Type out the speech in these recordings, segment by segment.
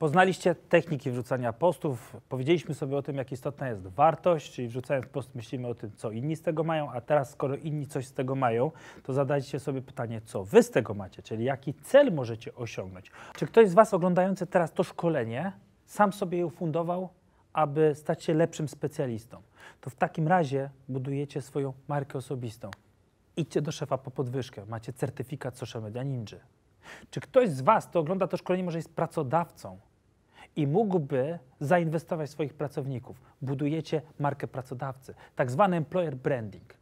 Poznaliście techniki wrzucania postów, powiedzieliśmy sobie o tym, jak istotna jest wartość, czyli wrzucając post myślimy o tym, co inni z tego mają, a teraz skoro inni coś z tego mają, to zadajcie sobie pytanie, co wy z tego macie, czyli jaki cel możecie osiągnąć. Czy ktoś z was oglądający teraz to szkolenie sam sobie je ufundował, aby stać się lepszym specjalistą? To w takim razie budujecie swoją markę osobistą. Idźcie do szefa po podwyżkę, macie certyfikat Social Media Ninja. Czy ktoś z Was, kto ogląda to szkolenie, może jest pracodawcą i mógłby zainwestować w swoich pracowników. Budujecie markę pracodawcy, tak zwany employer branding.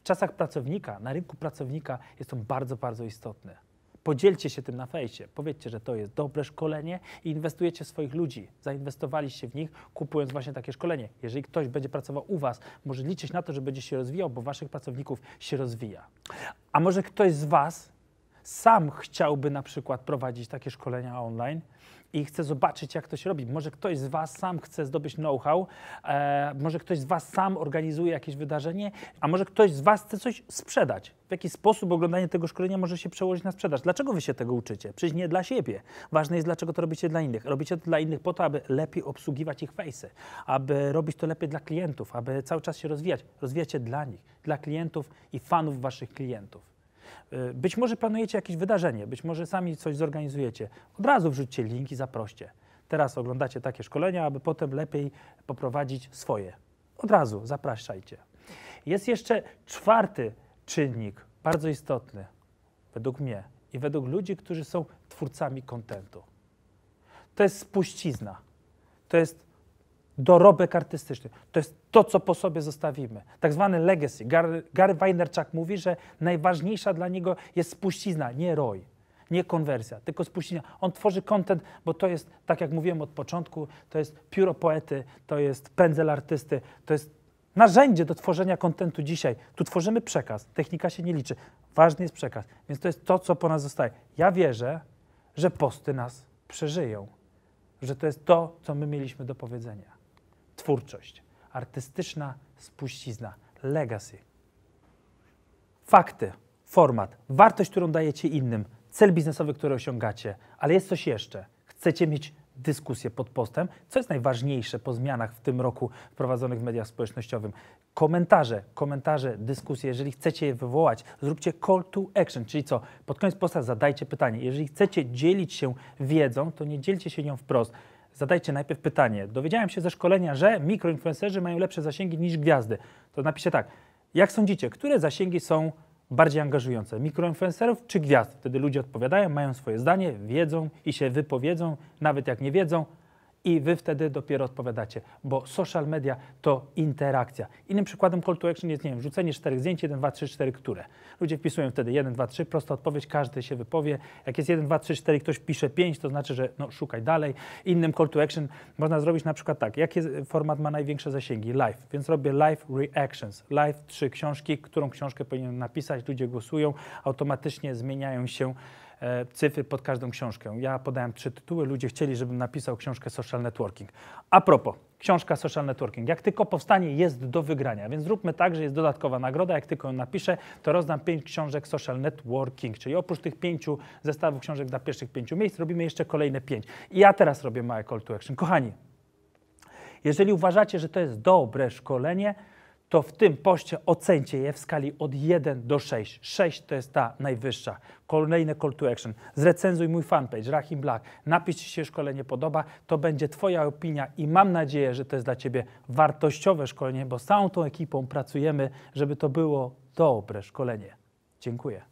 W czasach pracownika, na rynku pracownika jest on bardzo, bardzo istotny. Podzielcie się tym na fejsie. Powiedzcie, że to jest dobre szkolenie i inwestujecie w swoich ludzi. Zainwestowaliście w nich, kupując właśnie takie szkolenie. Jeżeli ktoś będzie pracował u Was, może liczyć na to, że będzie się rozwijał, bo Waszych pracowników się rozwija. A może ktoś z Was sam chciałby na przykład prowadzić takie szkolenia online i chcę zobaczyć, jak to się robi. Może ktoś z Was sam chce zdobyć know-how, e, może ktoś z Was sam organizuje jakieś wydarzenie, a może ktoś z Was chce coś sprzedać. W jaki sposób oglądanie tego szkolenia może się przełożyć na sprzedaż? Dlaczego Wy się tego uczycie? Przecież nie dla siebie. Ważne jest, dlaczego to robicie dla innych. Robicie to dla innych po to, aby lepiej obsługiwać ich fejsy, aby robić to lepiej dla klientów, aby cały czas się rozwijać. Rozwijacie dla nich, dla klientów i fanów Waszych klientów. Y, być może planujecie jakieś wydarzenie, być może sami coś zorganizujecie. Od razu wrzućcie linki, zaproście. Teraz oglądacie takie szkolenia, aby potem lepiej poprowadzić swoje. Od razu zapraszajcie. Jest jeszcze czwarty czynnik, bardzo istotny, według mnie i według ludzi, którzy są twórcami kontentu. To jest spuścizna. To jest dorobek artystyczny. To jest to, co po sobie zostawimy. Tak zwany legacy. Gary, Gary Vaynerchuk mówi, że najważniejsza dla niego jest spuścizna, nie roj, nie konwersja, tylko spuścizna. On tworzy content, bo to jest, tak jak mówiłem od początku, to jest pióro poety, to jest pędzel artysty, to jest narzędzie do tworzenia kontentu dzisiaj. Tu tworzymy przekaz, technika się nie liczy. Ważny jest przekaz, więc to jest to, co po nas zostaje. Ja wierzę, że posty nas przeżyją, że to jest to, co my mieliśmy do powiedzenia twórczość, Artystyczna spuścizna. Legacy. Fakty, format, wartość, którą dajecie innym, cel biznesowy, który osiągacie, ale jest coś jeszcze. Chcecie mieć dyskusję pod postem. Co jest najważniejsze po zmianach w tym roku wprowadzonych w mediach społecznościowych? Komentarze, komentarze, dyskusje. Jeżeli chcecie je wywołać, zróbcie call to action, czyli co? Pod koniec posta zadajcie pytanie. Jeżeli chcecie dzielić się wiedzą, to nie dzielcie się nią wprost. Zadajcie najpierw pytanie. Dowiedziałem się ze szkolenia, że mikroinfluencerzy mają lepsze zasięgi niż gwiazdy. To napiszcie tak. Jak sądzicie, które zasięgi są bardziej angażujące? Mikroinfluencerów czy gwiazd? Wtedy ludzie odpowiadają, mają swoje zdanie, wiedzą i się wypowiedzą, nawet jak nie wiedzą, i wy wtedy dopiero odpowiadacie, bo social media to interakcja. Innym przykładem call to action jest, nie wiem, rzucenie czterech zdjęć, 1, 2, 3, 4, które. Ludzie wpisują wtedy 1, 2, 3, prosta odpowiedź, każdy się wypowie. Jak jest 1, 2, 3, 4, ktoś pisze 5, to znaczy, że no, szukaj dalej. Innym call to action można zrobić na przykład tak, jaki format ma największe zasięgi? Live, więc robię live reactions, live trzy książki, którą książkę powinienem napisać, ludzie głosują, automatycznie zmieniają się E, cyfry pod każdą książkę. Ja podałem trzy tytuły, ludzie chcieli, żebym napisał książkę Social Networking. A propos, książka Social Networking, jak tylko powstanie, jest do wygrania, więc zróbmy tak, że jest dodatkowa nagroda, jak tylko ją napiszę, to rozdam pięć książek Social Networking, czyli oprócz tych pięciu zestawów książek dla pierwszych pięciu miejsc, robimy jeszcze kolejne pięć. I ja teraz robię małe call to action. Kochani, jeżeli uważacie, że to jest dobre szkolenie, to w tym poście ocencie je w skali od 1 do 6. 6 to jest ta najwyższa. Kolejne call to action. Zrecenzuj mój fanpage, Rahim Black. Napisz, czy się szkolenie podoba. To będzie Twoja opinia i mam nadzieję, że to jest dla Ciebie wartościowe szkolenie, bo z całą tą ekipą pracujemy, żeby to było dobre szkolenie. Dziękuję.